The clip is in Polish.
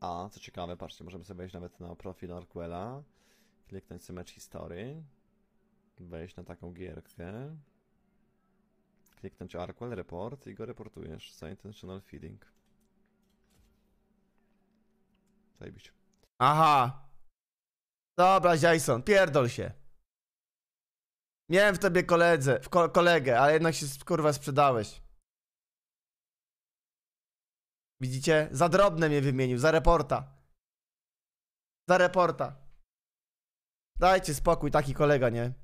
A, co ciekawe, patrzcie, możemy sobie wejść nawet na profil Arquela, kliknąć sobie mecz historii, wejść na taką gierkę, kliknąć Arquel Report i go reportujesz za intentional feeding. Zajebiście. Aha! Dobra, Jason, pierdol się. Miałem w tobie koledze, w ko kolegę, ale jednak się kurwa sprzedałeś. Widzicie? Za drobne mnie wymienił, za reporta. Za reporta. Dajcie spokój, taki kolega, nie?